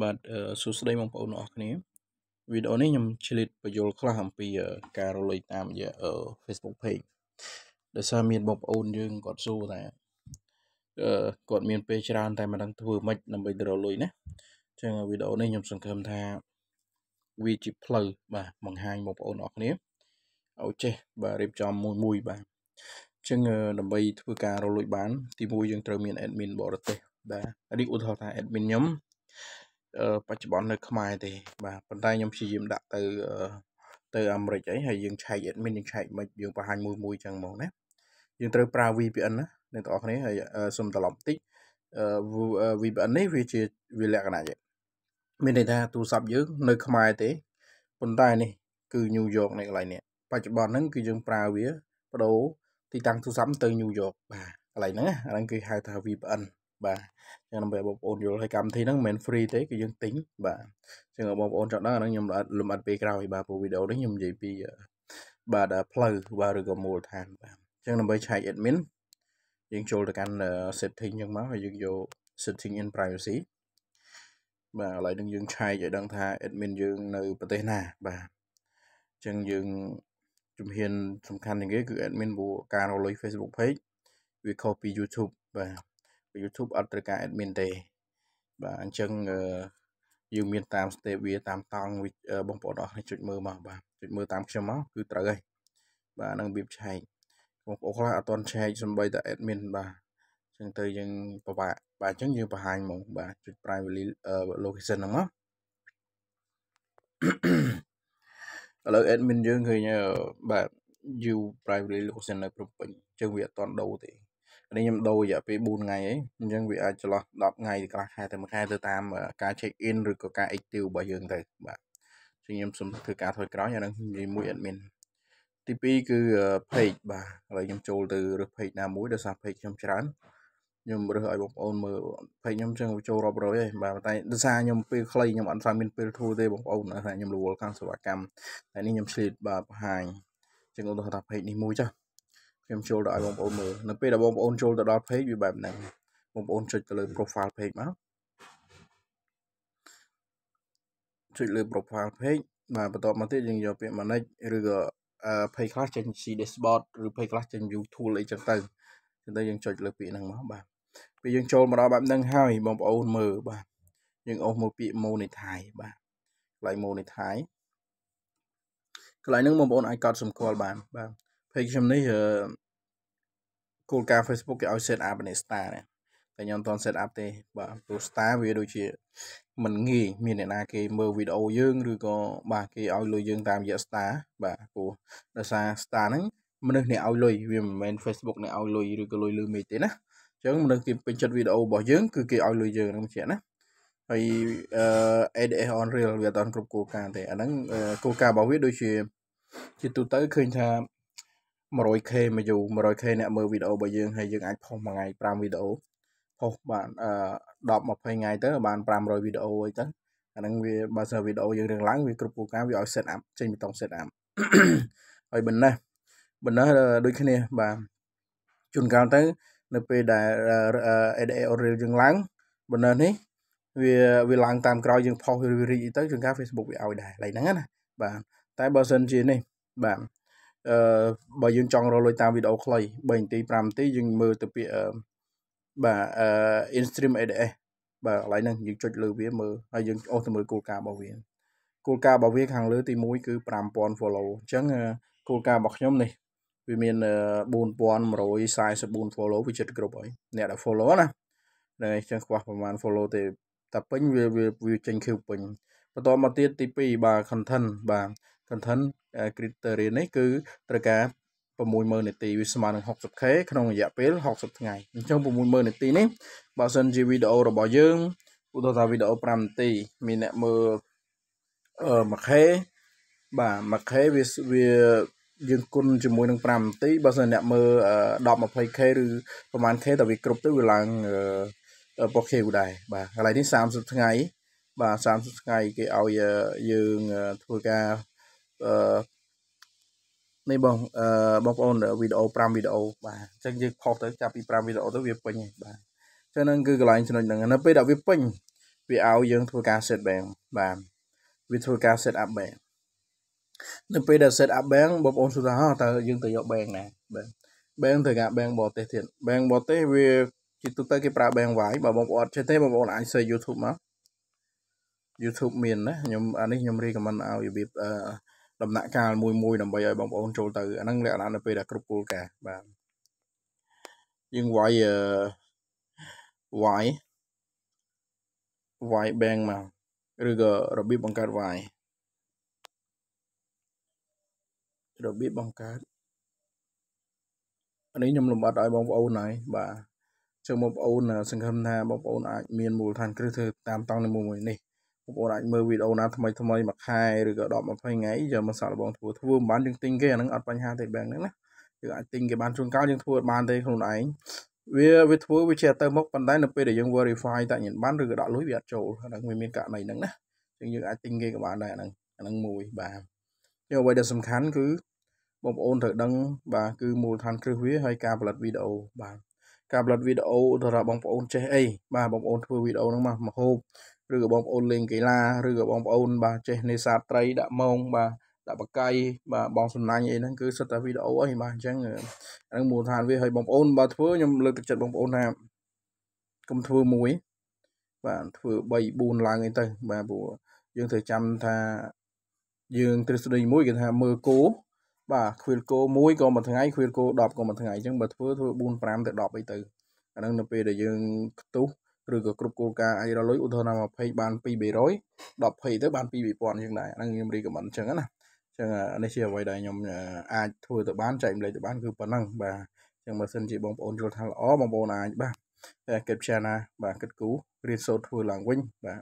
បាទសួស្តីបងប្អូនទាំងអស់គ្នាវីដេអូនេះខ្ញុំឆ្លៀតបញ្យលខ្លះអំពីការរលុយតាមរយៈ Facebook page ដោយសារមានបងប្អូនយើងគាត់សួរថាគាត់មានពេលច្រើនតែមិនដឹងធ្វើម៉េចដើម្បីទៅរលុយណាអញ្ចឹងវីដេអូនេះខ្ញុំសង្ឃឹមថាវាជាផ្លូវបាទបង្ហាញបងប្អូនទាំងអស់គ្នាឲ្យចេះបាទរៀបចំមួយមួយបាទអញ្ចឹងដើម្បីធ្វើការរលុយបាន ទីមួយយើងត្រូវមាន admin បរទេស បាទនេះឧទាហរណ៍ថា admin ខ្ញុំបច្ចុប្បន្ននៅ ខ្មែរទេបាទប៉ុន្តែខ្ញុំព្យាយាមដាក់ទៅទៅអាមេរិកអីហើយយើងឆែក admin យើងឆែកមិនយើងបង្ហាញមួយមួយចឹងមកណាយើងត្រូវប្រើ VPN ណាអ្នកទាំងអស់គ្នាហើយសូមត្រឡប់តិច VPN នេះវាជាវាលក្ខណៈយ៉ាងមានន័យថាទូរស័ព្ទយើង នៅ ខ្មែរទេប៉ុន្តែនេះគឺ New York នេះកន្លែងនេះបច្ចុប្បន្នហ្នឹងគឺយើងប្រើវាបដូរទីតាំងទូរស័ព្ទទៅ New York បាទកន្លែងហ្នឹងអាហ្នឹងគេហៅថា VPN បាទចឹងដើម្បីឲ្យបងប្អូនយល់ឲ្យកម្មវិធីហ្នឹងមិនមែន free ទេគឺយើងទិញបាទចឹងឲ្យបងប្អូនចង់ដឹងអាហ្នឹងខ្ញុំលំអិតពេលក្រោយបាទព្រោះវីដេអូនេះខ្ញុំនិយាយពីបាទផ្លូវបាទឬក៏មូលដ្ឋានបាទចឹងដើម្បីឆែក admin យើងចូលទៅកាន់ setting ចឹងមកហើយយើងយក setting in privacy បាទឥឡូវនឹងយើងឆែកឲ្យដឹងថា admin យើងនៅប្រទេសណាបាទចឹងយើងជំហានសំខាន់ជាងគេគឺ admin ព្រោះការរកលុយ Facebook page វាខុសពី YouTube បាទ YouTube អត់ត្រូវការ admin ទេបាទអញ្ចឹងយើងមានតាម step វាតាមតង់បងប្អូនអស់ចុចមើលមកបាទចុចមើលតាមខ្ញុំមកគឺត្រូវហើយបាទនឹងវាឆែកបងប្អូនខ្លះអត់ទាន់ឆែកសំបីតែ admin បាទអញ្ចឹងទៅយើងពិបាកបាទអញ្ចឹងយើងបង្ហាញមកបាទចុច primary location ហ្នឹងមកឥឡូវ admin យើងឃើញបាទ view primary location នៅព្រំពេញអញ្ចឹងវាអត់ទាន់ដូរទេនេះខ្ញុំដូររយៈពេល4ថ្ងៃអីអញ្ចឹងវាអាចចន្លោះ10ថ្ងៃទៅកន្លះខែទៅមួយខែទៅតាមការ check in ឬក៏ការ active របស់យើងទៅបាទអញ្ចឹងខ្ញុំសូមធ្វើការថយក្រោយអានឹងនិយាយមួយ admin ទី2គឺ page បាទឥឡូវខ្ញុំចូលទៅរើស page ណាមួយដោយសារ page ខ្ញុំច្រើនខ្ញុំរើសឲ្យបងប្អូនមើល page ខ្ញុំចឹងចូលរាប់រយហើយបាទតែដោយសារខ្ញុំពេលខ្លីខ្ញុំអត់ស្អាតមានពេលធូរទេបងប្អូនថាខ្ញុំរវល់ខាងសេវាកម្មតែនេះខ្ញុំឆ្លៀតបាទបង្ហាញចឹងឧទាហរណ៍ថា page នេះមួយចាស់ខ្ញុំចូលទៅឲ្យបងប្អូនមើលនៅពេលដែលបងប្អូនចូលទៅដល់ page វាបែបហ្នឹងបងប្អូនចុចទៅលើ profile page មកចុចលើ profile page បាទបន្ទាប់មកទៀតយើងយកពាក្យ manage ឬក៏ page ខ្លះចេញ C dashboard ឬ page ខ្លះចេញ view tool អីចឹងទៅចឹងទៅយើងចុចលើពាក្យហ្នឹងមកបាទពេលយើងចូលមកដល់បែបហ្នឹងហើយបងប្អូនមើលបាទយើងអស់មកពាក្យ monetize បាទកន្លែង monetize កន្លែងហ្នឹងបងប្អូនអាចកត់សម្គាល់បានបាទ page ខ្ញុំនេះគោលការណ៍ Facebook គេឲ្យ set up នេះ star នេះតែខ្ញុំអត់ទាន់ set up ទេបាទព្រោះ star វាដូចជាมันងាយមានអ្នកណាគេមើលវីដេអូយើងឬក៏បាទគេឲ្យលុយយើងតាមរយៈ star បាទព្រោះដោយសារ star ហ្នឹងមនុស្សអ្នកឲ្យលុយវាមិនមែន Facebook អ្នកឲ្យលុយឬក៏លុយលើមេឃទេណាអញ្ចឹងមនុស្សគេពេញចិត្តវីដេអូរបស់យើងគឺគេឲ្យលុយយើងហ្នឹងជាណាហើយ ADS on real វាអត់ទាន់គ្រប់គោលការណ៍ទេអាហ្នឹងគោលការណ៍របស់វាដូចជាជាទូទៅឃើញថា 100k មួយ view 100k អ្នកមើលវីដេអូរបស់យើងហើយយើងអាចផុសមួយថ្ងៃ5វីដេអូផុសបានអឺ10 20ថ្ងៃទៅបាន500វីដេអូអីទៅអាហ្នឹងវាបើសិនវីដេអូយើងរឿងឡើងវាគ្រប់ពូការវាឲ្យ set up ចេញបន្ត set up ហើយបណ្ណេះបណ្ណេះដូចគ្នាបាទជួនកាលទៅនៅពេលដែល ADA Oreo យើងឡើងបណ្ណេះនេះវាវាឡើងតាមក្រោយយើងផុសវារីកទៅជួនកាល Facebook វាឲ្យដែរឡើយហ្នឹងណាបាទតែបើសិនជានេះបាទអឺបើយើងចង់រកលុយតាមវីដេអូខ្លី3នាទី5នាទីយើងមើលទៅពាក្យបាទអឺ Instream ADS បាទកន្លែងហ្នឹងយើងចុចលើវាមើលហើយយើងអស់ទៅមើលគោលការណ៍របស់វាគោលការណ៍របស់វាខាងលើ ទី1គឺ5000 follow អញ្ចឹងគោលការណ៍របស់ខ្ញុំនេះ វាមាន4144 follow វាចិត្តគ្រប់ហើយអ្នកដែល follow ណាតែអញ្ចឹងខ្វះប្រហែល follow ទេតែពេញវាវាចេញឃើញពេញបន្តមកទៀតទី2បាទ content បាទ content criteria នេះ គឺត្រូវការ60000នាទីវាស្មើនឹង 60k ក្នុងរយៈពេល60ថ្ងៃអញ្ចឹង60000នាទីនេះបើសិនជាវីដេអូរបស់យើងឧទាហរណ៍ថាវីដេអូ5នាទី មានអ្នកមើលអឺ 1k បាទ 1k វាវាយើងគុណជាមួយនឹង5នាទីបើសិនអ្នកមើល10 20k ឬប្រហែល k តើវាគ្រប់ទៅវាឡើងប៉ុក k ដែរបាទកន្លែងនេះ30ថ្ងៃបាទ30ថ្ងៃគេឲ្យយើងធ្វើការនេះបងអឺបងប្អូនវីដេអូ5វីដេអូបាទអញ្ចឹងយើងផុសទៅចាប់ពី5វីដេអូទៅវាពេញហើយបាទអញ្ចឹងហ្នឹងគឺកន្លែងចំណុចហ្នឹងនៅពេលដែលវាពេញវាឲ្យយើងធ្វើការ set bank បាទវាធ្វើការ set up bank នៅពេលដែល set up bank បងប្អូនសួរថាហ៎តើយើងទៅយក bank ណាបាទ bank ត្រូវការ bank បរទេសទៀត bank បរទេសវាជាទូទៅគេប្រើ bank wide បើបងប្អូនអត់ចេះទេបងប្អូនអាចសើ YouTube មក YouTube មានណាខ្ញុំអានេះខ្ញុំ recommend ឲ្យរបៀបអឺដំណាក់កាលមួយមួយដើម្បីឲ្យបងប្អូនចូលទៅអាហ្នឹងលក្ខណៈនៅពេលដែលគ្រប់គោលការណ៍បាទយើងវាយ Y Y bank មកឬក៏របៀបបង្កើត Y របៀបបង្កើតអានេះខ្ញុំលំអិតឲ្យបងប្អូនហើយបាទជើងបងប្អូនសង្ឃឹមថាបងប្អូនអាចមានមូលដ្ឋានគ្រឹះធ្វើតាមតង់នីមួយនេះបងប្អូនអាចមើលវីដេអូណាថ្មីថ្មីមួយខែឬក៏10 20ថ្ងៃយើងមកសាកល្បងធ្វើធ្វើមិនបានយើងទិញគេអាហ្នឹងអត់បញ្ហាទេបែបហ្នឹងណាយើងអាចទិញគេបានជួនកាលយើងធ្វើបានទេខ្លួនឯងវាវាធ្វើវាជាទៅមុខប៉ុន្តែនៅពេលដែលយើង verify តើញ៉ាំបានឬក៏ដាក់លុយវាអត់ចូលហ្នឹងវាមានករណីហ្នឹងណាយើងយើងអាចទិញគេក៏បានដែរអាហ្នឹងអាហ្នឹងមួយបាទយកអ្វីដែលសំខាន់គឺបងប្អូនត្រូវដឹងបាទគឺមូលដ្ឋានគ្រឹះវាហើយការផលិតវីដេអូបាទការផលិតវីដេអូសម្រាប់បងប្អូនចេះអីបាទបងប្អូនធ្វើវីដេអូហ្នឹងមកមកហូបឬក៏បងប្អូនលេងកីឡាឬក៏បងប្អូនបាទចេះនេសាទត្រីដាក់មងបាទដាក់បកាយបាទបងសំណាញ់អីហ្នឹងគឺសិតតែវីដេអូអីបាទអញ្ចឹងអាហ្នឹងមូលដ្ឋានវាឲ្យបងប្អូនបើធ្វើខ្ញុំលើកទឹកចិត្តបងប្អូនថាកុំធ្វើមួយបាទធ្វើ3 4ឡើងអីទៅបាទព្រោះយើងត្រូវចាំថាយើងទ្រឹស្ដីមួយគេថាមើលគោបាទខ្វៀលគោ1ក៏មួយថ្ងៃខ្វៀលគោ10ក៏មួយថ្ងៃអញ្ចឹងបើធ្វើធ្វើ4 5ទៅ10អីទៅអាហ្នឹងនៅពេលដែលយើងខ្ទុះឬក៏គ្រប់គោលការណ៍អាចរលុយឧទាហរណ៍20បាន2300 10 20ទៅបាន2000ជាងដែរអាហ្នឹងខ្ញុំរីកមិនអញ្ចឹងណាអញ្ចឹងនេះជាអ្វីដែលខ្ញុំអាចធ្វើទៅបានចែកម្លេចទៅបានគឺប៉ុណ្ណឹងបាទអញ្ចឹងបើសិនជាបងប្អូនយល់ថាល្អបងប្អូនអាចបាទតែកិត្តពិចារណាបាទកិត្តគូរៀនសូត្រធ្វើឡើងវិញបាទ